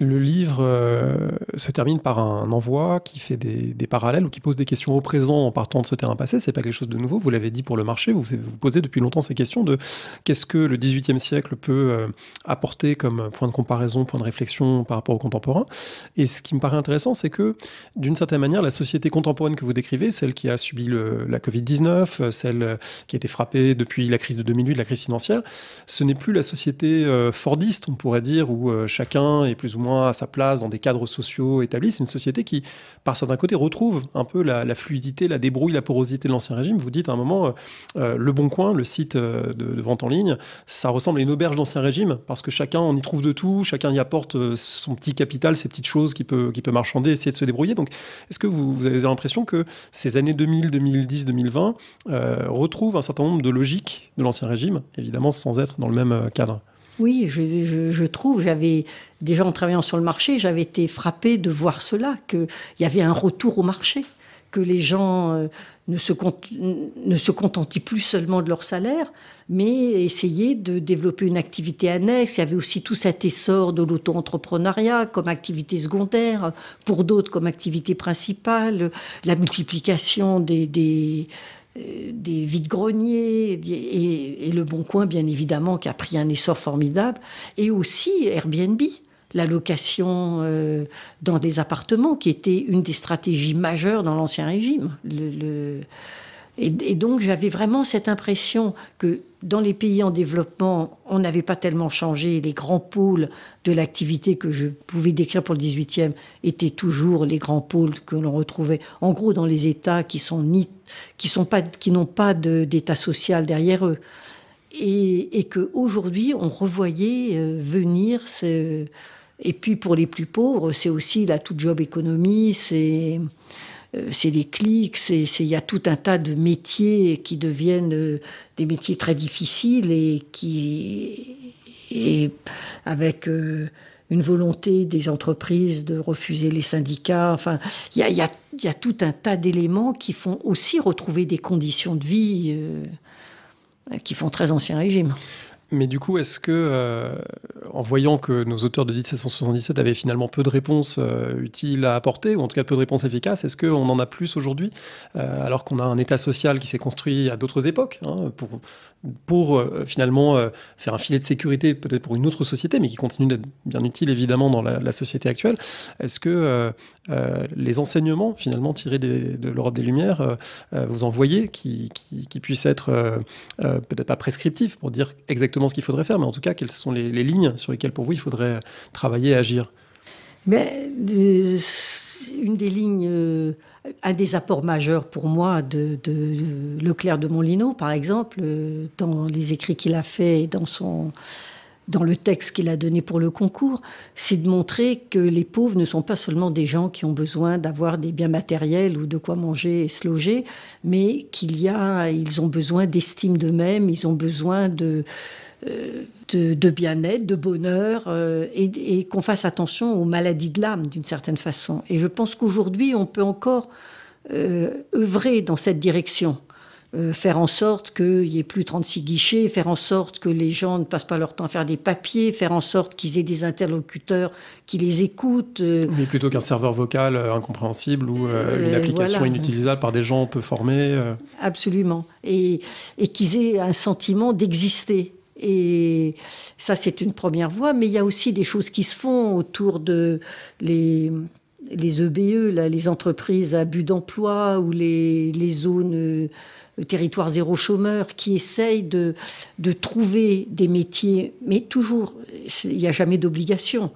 Le livre euh, se termine par un envoi qui fait des, parallèles ou qui pose des questions au présent en partant de ce terrain passé. C'est pas quelque chose de nouveau. Vous l'avez dit pour le marché. Vous vous posez depuis longtemps ces questions de qu'est-ce que le XVIIIe siècle peut euh, apporter comme point de comparaison, point de réflexion par rapport au contemporain. Et ce qui me paraît intéressant, c'est que d'une certaine manière, la société contemporaine que vous décrivez, celle qui a subi la Covid-19, celle qui a été frappée depuis la crise de 2008, la crise financière, ce n'est plus la société euh, fordiste, on pourrait dire, où chacun est plus ou moins à sa place dans des cadres sociaux établis. C'est une société qui, par certains côtés, retrouve un peu la, fluidité, la débrouille, la porosité de l'ancien régime. Vous dites à un moment, euh, euh, le Bon Coin, le site euh, de, vente en ligne, ça ressemble à une auberge d'ancien régime parce que chacun on y trouve de tout, chacun y apporte son petit capital, ses petites choses qui peut, qui peut marchander, essayer de se débrouiller. Donc, est-ce que vous, avez l'impression que ces années 2000, 2010, 2020 retrouvent un certain nombre de logiques de l'ancien régime, évidemment sans être dans le même cadre oui, je, trouve, j'avais déjà en travaillant sur le marché, j'avais été frappée de voir cela, qu'il y avait un retour au marché, que les gens euh, ne se, ne se contentaient plus seulement de leur salaire, mais essayaient de développer une activité annexe. Il y avait aussi tout cet essor de l'auto-entrepreneuriat comme activité secondaire, pour d'autres comme activité principale, la multiplication des euh, des vides-greniers et, Le Bon Coin, bien évidemment, qui a pris un essor formidable, et aussi Airbnb la location euh, dans des appartements, qui était une des stratégies majeures dans l'Ancien Régime. Et, donc j'avais vraiment cette impression que dans les pays en développement, on n'avait pas tellement changé. Les grands pôles de l'activité que je pouvais décrire pour le 18e étaient toujours les grands pôles que l'on retrouvait, en gros, dans les États qui sont qui sont pas, qui n'ont pas d'État social derrière eux. Et, et qu'aujourd'hui, on revoyait euh, venir ce, et puis pour les plus pauvres, c'est aussi la tout job économie, c'est euh, c'est des clics, il y a tout un tas de métiers qui deviennent euh, des métiers très difficiles et qui, avec euh, une volonté des entreprises de refuser les syndicats. Enfin, il y, a, tout un tas d'éléments qui font aussi retrouver des conditions de vie qui font très ancien régime. Mais du coup, est-ce que, euh, en voyant que nos auteurs de 1777 avaient finalement peu de réponses euh, utiles à apporter, ou en tout cas peu de réponses efficaces, est-ce qu'on en a plus aujourd'hui, euh, alors qu'on a un état social qui s'est construit à d'autres époques hein, pour, pour euh, finalement euh, faire un filet de sécurité peut-être pour une autre société, mais qui continue d'être bien utile évidemment dans la, société actuelle. Est-ce que euh, les enseignements finalement tirés de l'Europe des Lumières, vous en voyez qui, puissent être peut-être pas prescriptifs pour dire exactement ce qu'il faudrait faire, mais en tout cas quelles sont les, lignes sur lesquelles pour vous il faudrait travailler et agir mais, Une des lignes un des apports majeurs pour moi de, Leclerc de Montlineau, par exemple, euh, dans les écrits qu'il a faits et dans, son, dans le texte qu'il a donné pour le concours, c'est de montrer que les pauvres ne sont pas seulement des gens qui ont besoin d'avoir des biens matériels ou de quoi manger et se loger, mais qu'il y a, ils ont besoin d'estime d'eux-mêmes, ils ont besoin de, euh, de, bien-être, de bonheur, euh, et, qu'on fasse attention aux maladies de l'âme d'une certaine façon. Et je pense qu'aujourd'hui, on peut encore euh, œuvrer dans cette direction. faire en sorte qu'il n'y ait plus 36 guichets, faire en sorte que les gens ne passent pas leur temps à faire des papiers, faire en sorte qu'ils aient des interlocuteurs qui les écoutent. Mais plutôt qu'un serveur vocal incompréhensible ou une application inutilisable par des gens peu formés. Absolument. Et, et qu'ils aient un sentiment d'exister. Et ça, c'est une première voie, mais il y a aussi des choses qui se font autour de les, EBE, e, les entreprises à but d'emploi ou les, zones euh, territoires zéro chômeur qui essayent de trouver des métiers, mais toujours, il n'y a jamais d'obligation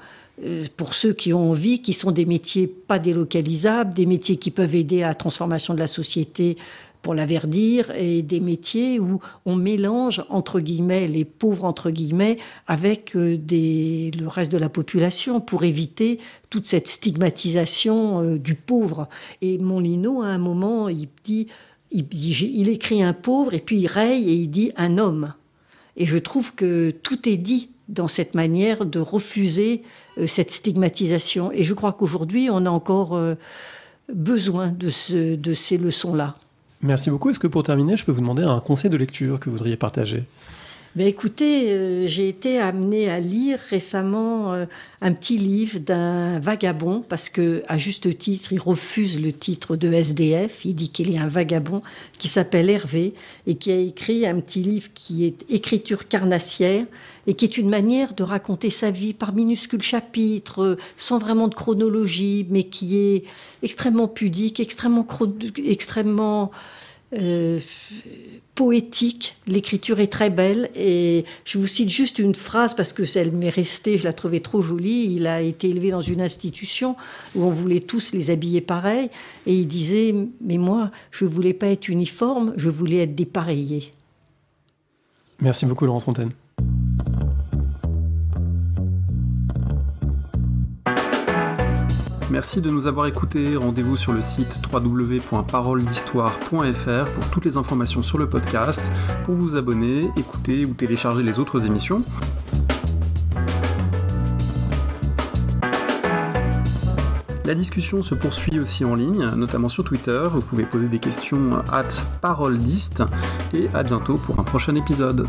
euh, pour ceux qui ont envie, qui sont des métiers pas délocalisables, des métiers qui peuvent aider à la transformation de la société pour la verdir et des métiers où on mélange entre guillemets les pauvres entre guillemets avec euh, le reste de la population pour éviter toute cette stigmatisation euh, du pauvre. Et Monlino, à un moment, il dit, il, écrit un pauvre et puis il raye et il dit un homme. Et je trouve que tout est dit dans cette manière de refuser euh, cette stigmatisation. Et je crois qu'aujourd'hui, on a encore besoin de ces leçons-là. Merci beaucoup. Est-ce que pour terminer, je peux vous demander un conseil de lecture que vous voudriez partager ben Écoutez, euh, j'ai été amenée à lire récemment euh, un petit livre d'un vagabond, parce que à juste titre, il refuse le titre de SDF, il dit qu'il est un vagabond, qui s'appelle Hervé, et qui a écrit un petit livre qui est Écriture carnassière, et qui est une manière de raconter sa vie par minuscules chapitres, euh, sans vraiment de chronologie, mais qui est extrêmement pudique, extrêmement... extrêmement poétique, l'écriture est très belle et je vous cite juste une phrase parce que celle m'est restée, je la trouvais trop jolie. Il a été élevé dans une institution où on voulait tous les habiller pareil et il disait mais moi je voulais pas être uniforme, je voulais être dépareillé. Merci beaucoup Laurence Fontaine. Merci de nous avoir écoutés. Rendez-vous sur le site www.paroledhistoire.fr pour toutes les informations sur le podcast, pour vous abonner, écouter ou télécharger les autres émissions. La discussion se poursuit aussi en ligne, notamment sur Twitter. Vous pouvez poser des questions à paroledist et à bientôt pour un prochain épisode.